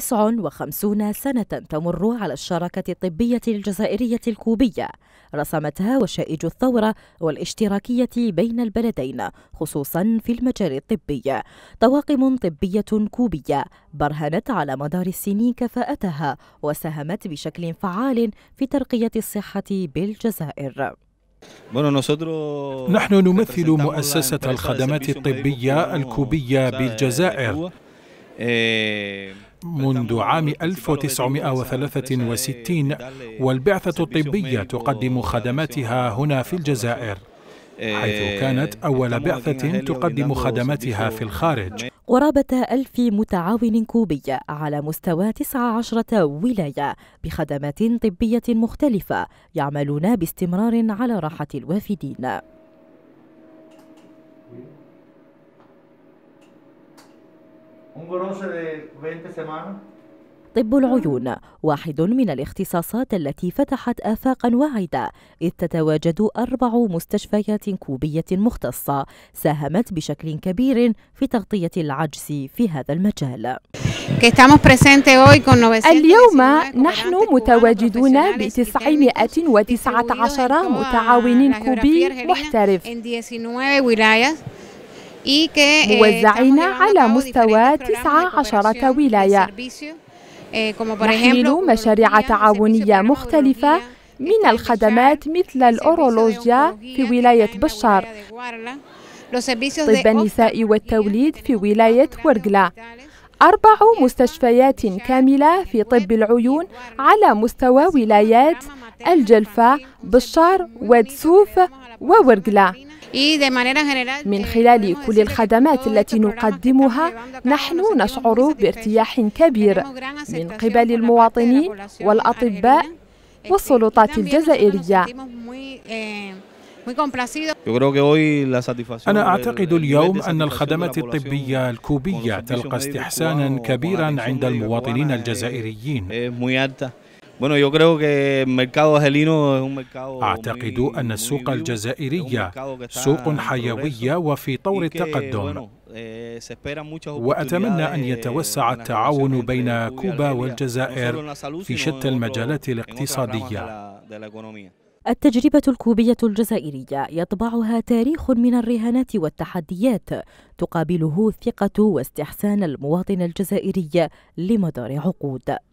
59 سنة تمر على الشراكة الطبية الجزائرية الكوبية رسمتها وشائج الثورة والاشتراكية بين البلدين خصوصا في المجال الطبي طواقم طبية كوبية برهنت على مدار السنين كفاءتها وساهمت بشكل فعال في ترقية الصحة بالجزائر نحن نمثل مؤسسة الخدمات الطبية الكوبية بالجزائر eh, منذ عام 1963 والبعثة الطبية تقدم خدماتها هنا في الجزائر إيه، حيث كانت أول بعثة تقدم خدماتها في الخارج قرابة ألف متعاون كوبي على مستوى 19 ولاية بخدمات طبية مختلفة يعملون باستمرار على راحة الوافدين طب العيون واحد من الاختصاصات التي فتحت آفاقا واعدة إذ تتواجد أربع مستشفيات كوبية مختصة ساهمت بشكل كبير في تغطية العجز في هذا المجال اليوم نحن متواجدون ب 919 متعاون كوبي محترف آه، موزعين على مستوى 19 ولاية نحمل مشاريع تعاونية مختلفة من الخدمات مثل الأورولوجيا في ولاية آه، بشار طب النساء والتوليد في ولاية ورقلة أربع مستشفيات كاملة في طب العيون على مستوى ولايات الجلفة بشار ودسوف وورقلة من خلال كل الخدمات التي نقدمها نحن نشعر بارتياح كبير من قبل المواطنين والأطباء والسلطات الجزائرية أنا أعتقد اليوم أن الخدمات الطبية الكوبية تلقى استحسانا كبيرا عند المواطنين الجزائريين أعتقد أن السوق الجزائرية سوق حيوية وفي طور التقدم eh, وأتمنى أن يتوسع eh, التعاون بين كوبا والجزائر في شتى المجالات الاقتصادية التجربة الكوبية الجزائرية يطبعها تاريخ من الرهانات والتحديات تقابله الثقة واستحسان المواطن الجزائري لمدار عقود